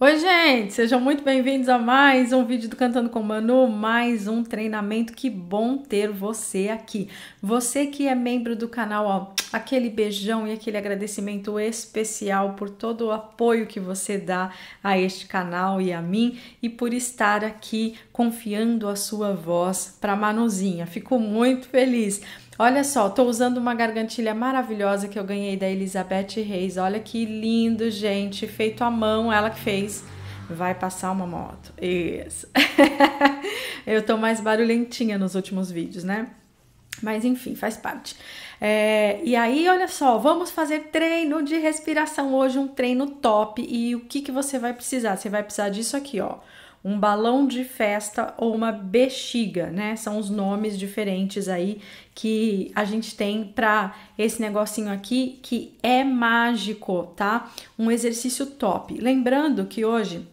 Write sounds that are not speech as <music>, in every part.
Oi, gente! Sejam muito bem-vindos a mais um vídeo do Cantando com Manu, mais um treinamento. Que bom ter você aqui. Você que é membro do canal, ó, aquele beijão e aquele agradecimento especial por todo o apoio que você dá a este canal e a mim e por estar aqui confiando a sua voz para Manuzinha. Fico muito feliz. Olha só, estou usando uma gargantilha maravilhosa que eu ganhei da Elizabeth Reis. Olha que lindo, gente, feito à mão, ela que fez. Vai passar uma moto. Isso. <laughs> eu estou mais barulhentinha nos últimos vídeos, né? Mas enfim, faz parte. É, e aí, olha só, vamos fazer treino de respiração hoje, um treino top. E o que, que você vai precisar? Você vai precisar disso aqui, ó um balão de festa ou uma bexiga, né? São os nomes diferentes aí que a gente tem para esse negocinho aqui que é mágico, tá? Um exercício top. Lembrando que hoje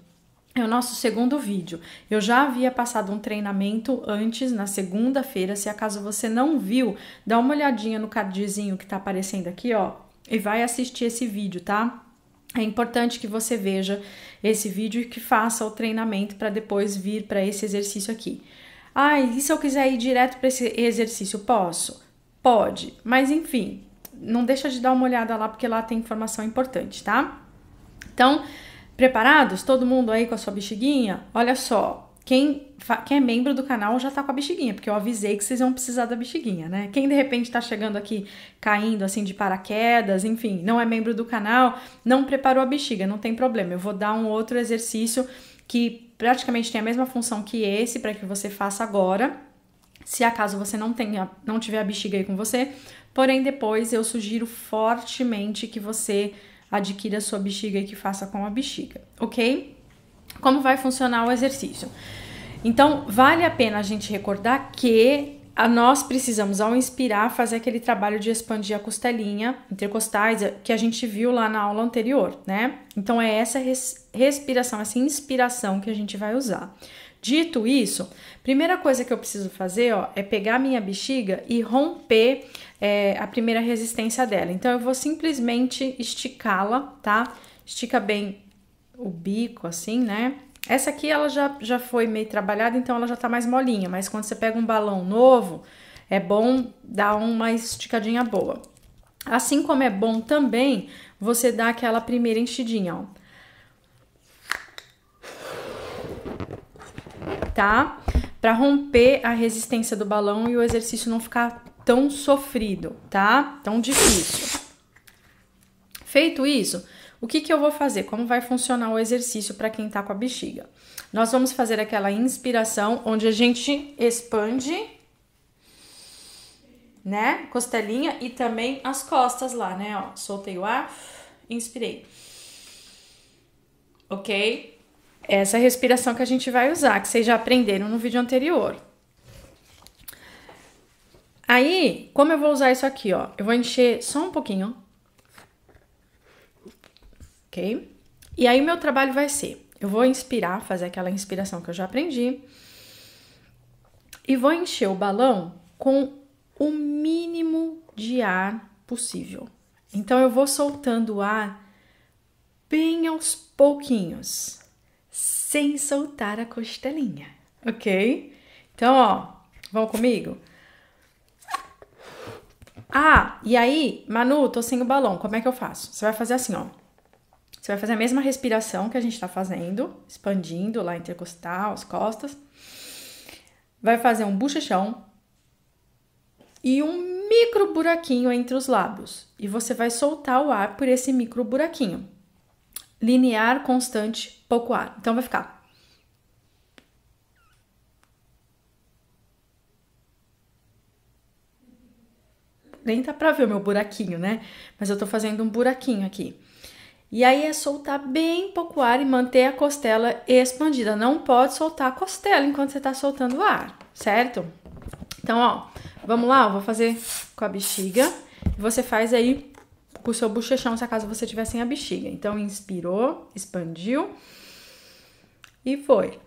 é o nosso segundo vídeo. Eu já havia passado um treinamento antes, na segunda-feira. Se acaso você não viu, dá uma olhadinha no cardzinho que tá aparecendo aqui, ó, e vai assistir esse vídeo, tá? É importante que você veja esse vídeo e que faça o treinamento para depois vir para esse exercício aqui. Ah, e se eu quiser ir direto para esse exercício, posso? Pode, mas enfim, não deixa de dar uma olhada lá porque lá tem informação importante, tá? Então, preparados? Todo mundo aí com a sua bexiguinha? Olha só, quem, quem é membro do canal já tá com a bexiguinha, porque eu avisei que vocês vão precisar da bexiguinha, né? Quem de repente tá chegando aqui caindo assim de paraquedas, enfim, não é membro do canal, não preparou a bexiga, não tem problema. Eu vou dar um outro exercício que praticamente tem a mesma função que esse para que você faça agora. Se acaso você não tenha, não tiver a bexiga aí com você, porém depois eu sugiro fortemente que você adquira a sua bexiga e que faça com a bexiga, ok? como vai funcionar o exercício. Então, vale a pena a gente recordar que a nós precisamos, ao inspirar, fazer aquele trabalho de expandir a costelinha intercostais eh, que a gente viu lá na aula anterior, né? Então, é essa res respiração, essa inspiração que a gente vai usar. Dito isso, primeira coisa que eu preciso fazer ó, é pegar minha bexiga e romper é, a primeira resistência dela. Então, eu vou simplesmente esticá-la, tá? Estica bem o bico assim, né? Essa aqui ela já, já foi meio trabalhada, então ela já tá mais molinha, mas quando você pega um balão novo, é bom dar uma esticadinha boa. Assim como é bom também você dar aquela primeira enchidinha, ó. Tá? Para romper a resistência do balão e o exercício não ficar tão sofrido, tá? Tão difícil. Feito isso, o que, que eu vou fazer? Como vai funcionar o exercício para quem está com a bexiga? Nós vamos fazer aquela inspiração onde a gente expande, né? Costelinha e também as costas lá, né? Ó, soltei o ar, inspirei. Ok? É essa é respiração que a gente vai usar, que vocês já aprenderam no vídeo anterior. Aí, como eu vou usar isso aqui, ó? Eu vou encher só um pouquinho, ok? E aí meu trabalho vai ser, eu vou inspirar, fazer aquela inspiração que eu já aprendi e vou encher o balão com o mínimo de ar possível. Então eu vou soltando o ar bem aos pouquinhos, sem soltar a costelinha, ok? Então, ó, vão comigo? Ah, e aí, Manu, tô sem o balão, como é que eu faço? Você vai fazer assim, ó. Você vai fazer a mesma respiração que a gente está fazendo, expandindo lá intercostal, as costas. Vai fazer um bochechão e um micro buraquinho entre os lábios. E você vai soltar o ar por esse micro buraquinho. Linear, constante, pouco ar. Então vai ficar. nem dá pra ver o meu buraquinho, né? Mas eu tô fazendo um buraquinho aqui. E aí é soltar bem pouco ar e manter a costela expandida. Não pode soltar a costela enquanto você tá soltando o ar, certo? Então, ó, vamos lá, eu vou fazer com a bexiga. Você faz aí com o seu bochechão, se acaso você tiver sem a bexiga. Então, inspirou, expandiu e foi.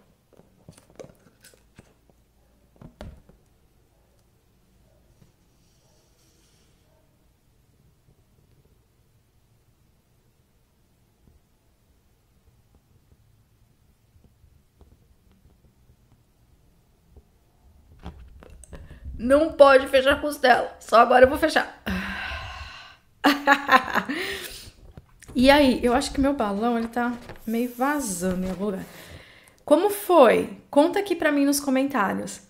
não pode fechar costela. Só agora eu vou fechar. e aí, eu acho que meu balão ele tá meio vazando em algum lugar. Como foi? Conta aqui pra mim nos comentários.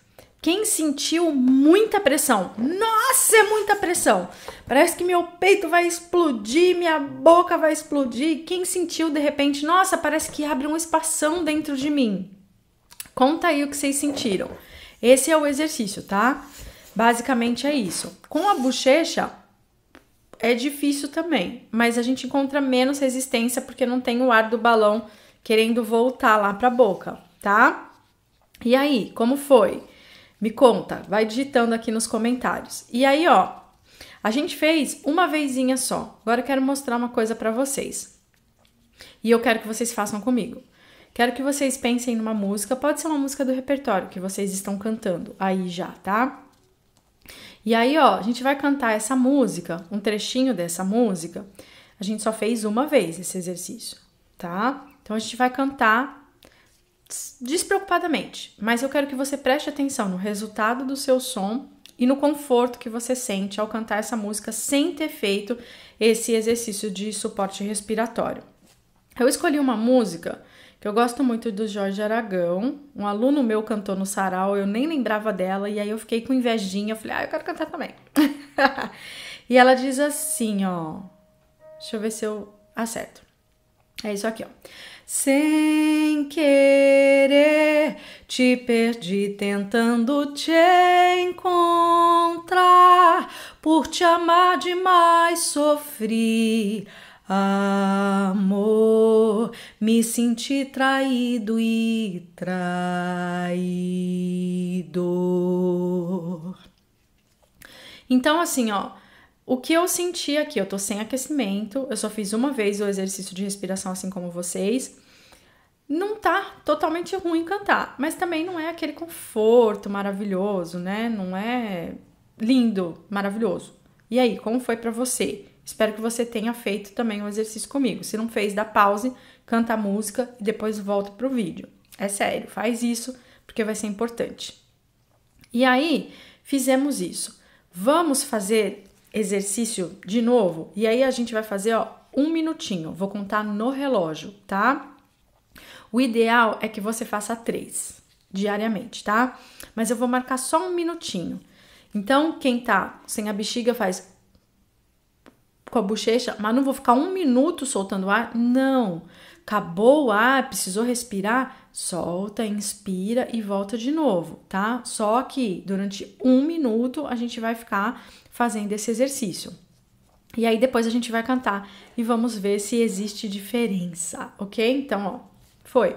Quem sentiu muita pressão? Nossa, é muita pressão! Parece que meu peito vai explodir, minha boca vai explodir. Quem sentiu de repente? Nossa, parece que abre um espação dentro de mim. Conta aí o que vocês sentiram. Esse é o exercício, tá? Basicamente é isso. Com a bochecha é difícil também, mas a gente encontra menos resistência porque não tem o ar do balão querendo voltar lá para a boca, tá? E aí, como foi? Me conta, vai digitando aqui nos comentários. E aí, ó, a gente fez uma vezinha só. Agora eu quero mostrar uma coisa para vocês. E eu quero que vocês façam comigo. Quero que vocês pensem numa música, pode ser uma música do repertório que vocês estão cantando aí já, tá? E aí, ó, a gente vai cantar essa música, um trechinho dessa música. A gente só fez uma vez esse exercício, tá? Então a gente vai cantar despreocupadamente, mas eu quero que você preste atenção no resultado do seu som e no conforto que você sente ao cantar essa música sem ter feito esse exercício de suporte respiratório. Eu escolhi uma música que eu gosto muito do Jorge Aragão. Um aluno meu cantou no sarau, eu nem lembrava dela, e aí eu fiquei com invejinha, eu falei, ah, eu quero cantar também. <laughs> e ela diz assim, ó. Deixa eu ver se eu acerto. É isso aqui, ó. Sem querer, te perdi tentando te encontrar. Por te amar demais, sofri. Amor, me senti traído e traído. Então, assim, ó, o que eu senti aqui, eu tô sem aquecimento, eu só fiz uma vez o exercício de respiração, assim como vocês. Não tá totalmente ruim cantar, mas também não é aquele conforto maravilhoso, né? Não é lindo, maravilhoso. E aí, como foi para você? Espero que você tenha feito também o um exercício comigo. Se não fez, dá pause canta a música e depois volta pro vídeo. É sério, faz isso porque vai ser importante. E aí, fizemos isso. Vamos fazer exercício de novo? E aí a gente vai fazer, ó, um minutinho. Vou contar no relógio, tá? O ideal é que você faça três diariamente, tá? Mas eu vou marcar só um minutinho. Então, quem tá sem a bexiga faz com a bochecha, mas não vou ficar um minuto soltando ar? Não. Não Acabou o ar, precisou respirar? Solta, inspira e volta de novo, tá? Só que durante um minuto a gente vai ficar fazendo esse exercício. E aí depois a gente vai cantar e vamos ver se existe diferença, ok? Então, ó, foi.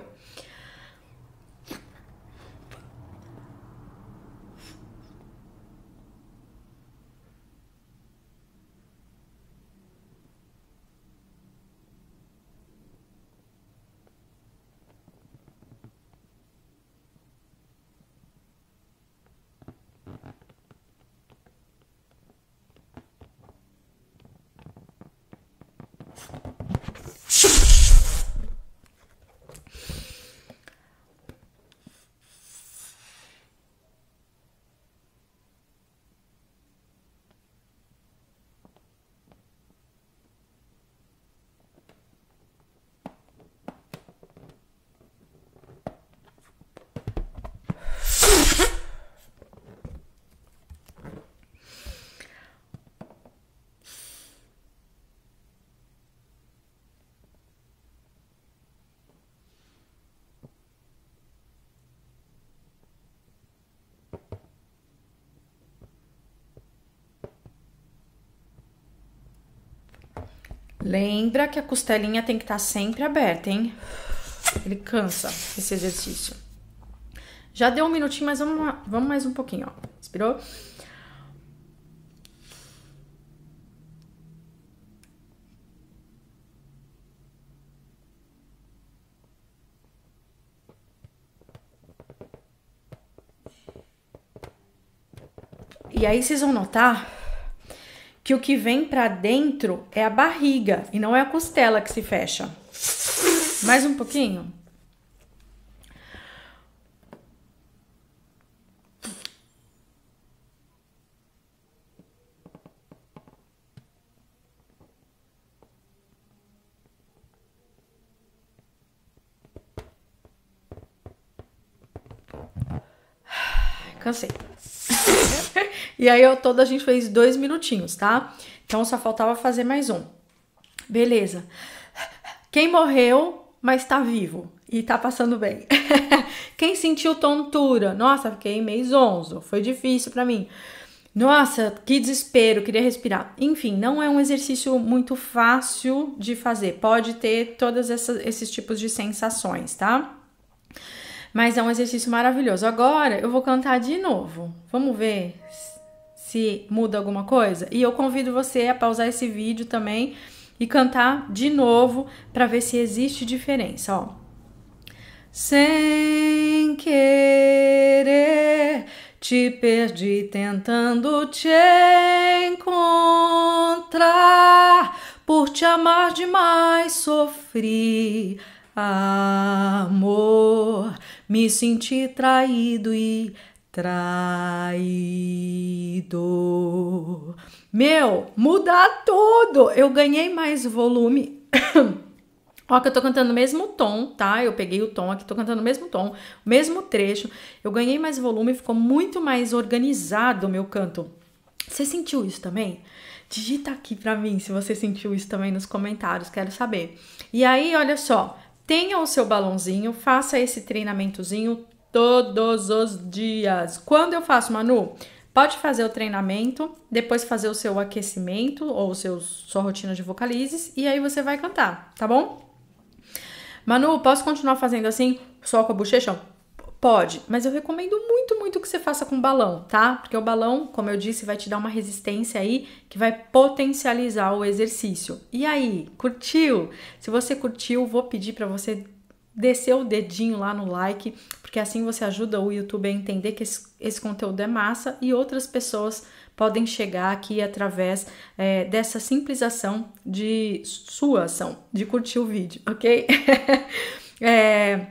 Lembra que a costelinha tem que estar tá sempre aberta, hein? Ele cansa esse exercício. Já deu um minutinho, mas vamos, vamos mais um pouquinho, ó. Inspirou? E aí vocês vão notar que o que vem para dentro é a barriga e não é a costela que se fecha. Mais um pouquinho. Cansei. E aí, ao todo, a gente fez dois minutinhos, tá? Então, só faltava fazer mais um. Beleza. Quem morreu, mas tá vivo e tá passando bem. <laughs> Quem sentiu tontura? Nossa, fiquei meio zonzo, foi difícil para mim. Nossa, que desespero, queria respirar. Enfim, não é um exercício muito fácil de fazer. Pode ter todos esses tipos de sensações, tá? Mas é um exercício maravilhoso. Agora eu vou cantar de novo. Vamos ver se muda alguma coisa? E eu convido você a pausar esse vídeo também e cantar de novo para ver se existe diferença, ó. Sem querer te perdi tentando te encontrar, por te amar demais sofri. Amor, me senti traído e traidor. Meu, mudar tudo! Eu ganhei mais volume. <coughs> Ó, que eu tô cantando o mesmo tom, tá? Eu peguei o tom aqui, tô cantando o mesmo tom, o mesmo trecho. Eu ganhei mais volume, ficou muito mais organizado o meu canto. Você sentiu isso também? Digita aqui pra mim se você sentiu isso também nos comentários, quero saber. E aí, olha só, tenha o seu balãozinho, faça esse treinamentozinho todos os dias. Quando eu faço, Manu? Pode fazer o treinamento, depois fazer o seu aquecimento ou seu, sua rotina de vocalizes e aí você vai cantar, tá bom? Manu, posso continuar fazendo assim só com a bochecha? Pode, mas eu recomendo muito, muito que você faça com balão, tá? Porque o balão, como eu disse, vai te dar uma resistência aí que vai potencializar o exercício. E aí, curtiu? Se você curtiu, vou pedir para você descer o dedinho lá no like, porque assim você ajuda o YouTube a entender que esse, esse conteúdo é massa e outras pessoas podem chegar aqui através é, dessa simples ação de sua ação, de curtir o vídeo, ok? <laughs> é,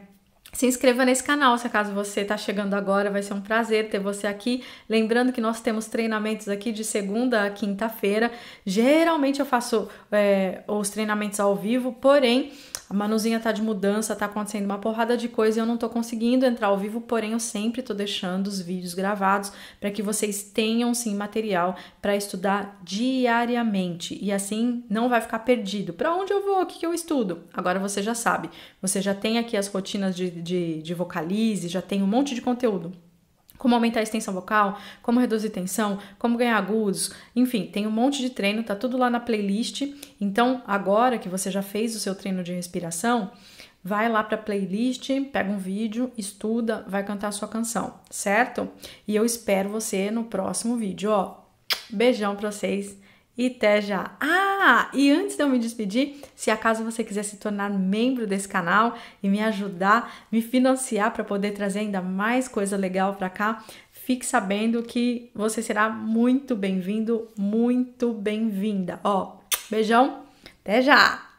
se inscreva nesse canal, se acaso você está chegando agora, vai ser um prazer ter você aqui. Lembrando que nós temos treinamentos aqui de segunda a quinta-feira. Geralmente eu faço é, os treinamentos ao vivo, porém a Manuzinha tá de mudança, tá acontecendo uma porrada de coisa e eu não tô conseguindo entrar ao vivo, porém eu sempre tô deixando os vídeos gravados para que vocês tenham sim material para estudar diariamente e assim não vai ficar perdido. Para onde eu vou? O que, que eu estudo? Agora você já sabe, você já tem aqui as rotinas de, de, de vocalize, já tem um monte de conteúdo como aumentar a extensão vocal, como reduzir tensão, como ganhar agudos, enfim, tem um monte de treino, tá tudo lá na playlist. Então, agora que você já fez o seu treino de respiração, vai lá para a playlist, pega um vídeo, estuda, vai cantar a sua canção, certo? E eu espero você no próximo vídeo, ó. Beijão para vocês e até já. Ah, e antes de eu me despedir, se acaso você quiser se tornar membro desse canal e me ajudar, me financiar para poder trazer ainda mais coisa legal para cá, fique sabendo que você será muito bem-vindo, muito bem-vinda. Ó, beijão, até já.